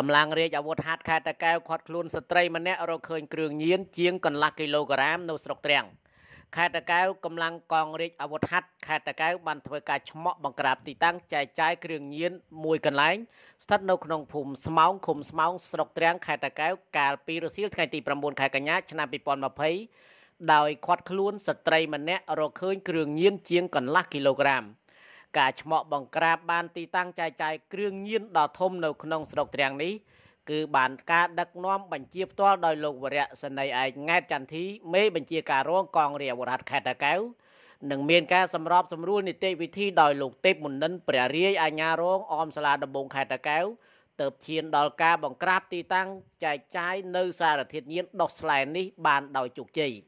កម្លាំងរាជអាវុធហត្ថខេត្តតាកែវខាត់ខ្លួនស្ត្រីម្នាក់រកឃើញគ្រឿងញៀនជាងកន្លះគីឡូក្រាម នៅស្រុកត្រាំងខេត្តតាកែវកម្លាំងកងរាជអាវុធហត្ថខេត្តតាកែវបានធ្វើការឆ្មក់បង្ក្រាប ទីតាំងចែកចាយគ្រឿងញៀនមួយកន្លែងស្ថិតនៅក្នុងភូមិស្មោងឃុំស្មោងស្រុកត្រាំងខេត្តតាកែវកាលពីរសៀលថ្ងៃទី9ខែកញ្ញាឆ្នាំ2020ដោយខាត់ខ្លួនស្ត្រីម្នាក់រកឃើញ គ្រឿងញៀនជាងកន្លះគីឡូក្រាម។ការឆ្មក់បង្ក្រាបបានទីតាំងចាយចាយគ្រឿងញៀនដ៏ធំនៅក្នុងស្រុកត្រាំងនេះគឺបានការដឹកនាំបញ្ជាផ្ទាល់ដោយលោកវរៈសនីឯកង៉ែតចន្ទធីមេបញ្ជាការរងកងរាជអាវុធខេត្តតាកែវនិងមានការសម្របសម្រួលនីតិវិធីដោយលោកទេពមុនិន ព្រះរាជអាជ្ញារងអមសាលាដំបងខេត្តតាកែវទៅឈានដល់ការបង្ក្រាបទីតាំងចែកចាយនៅសារធាតុញៀនដុសស្លែនេះបានដោយជោគជ័យ។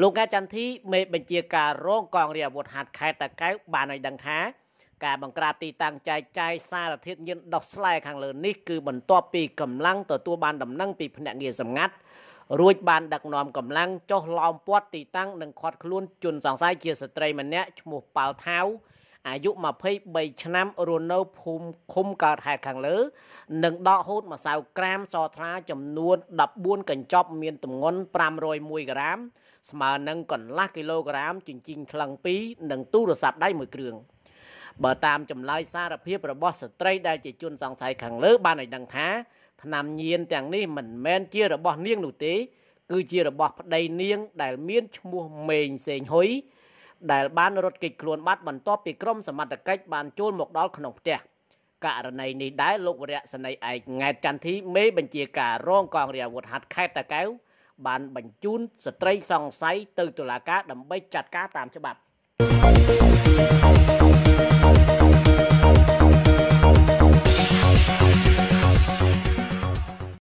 លោកកាចន្ទធីមេបញ្ជាការរងកងរាជអាវុធហត្ថខេត្តតាកែវបានឲ្យដឹងថា ការបង្ក្រាបទីតាំងចែកចាយសារធាតុញៀនដោះស្លែខាងលើនេះគឺបន្ទាប់ពីកម្លាំងទទួលបានដំណឹងពីភ្នាក់ងារសម្ងាត់រួចបានដឹកនាំកម្លាំងចុះឡោមព័ទ្ធទីតាំងនិងខាត់ខ្លួន ជនសង្ស័យជាស្ត្រីម្នាក់ឈ្មោះប៉ាល់ថាវអាយុ23ឆ្នាំរស់នៅភូមិឃុំកើតហេតុខាងលើ និងដកហូតម្សៅក្រាមសថ្លាចំនួន14កញ្ចប់ មានទម្ងន់501ក្រាមស្មើនឹងកន្លះគីឡូក្រាមជញ្ជីងថ្លឹង2និងទូរស័ព្ទដៃមួយគ្រឿងបើតាមចម្លើយសារភាពរបស់ស្ត្រីដែលជាជនសង្ស័យខាងលើបានឲ្យដឹងថាថ្នាំញៀនទាំងនេះមិនមែនជារបស់នាងនោះទេ គឺជារបស់ប្តីនាង ដែលមានឈ្មោះម៉េងសេងហ៊ុយដែលបានរត់គេចខ្លួនបាត់បន្ទាប់ពីក្រុមសមត្ថកិច្ចបានចូលមកដល់ក្នុងផ្ទះករណីនេះដែរលោកវរៈសនីឯកង៉ែតចន្ទធីមេបញ្ជាការរងកងរាជអាវុធហັດខេត្តតាកែវបានបញ្ជូនស្ត្រីសង្ស័យទៅតុលាការដើម្បីចាត់ការតាមច្បាប់។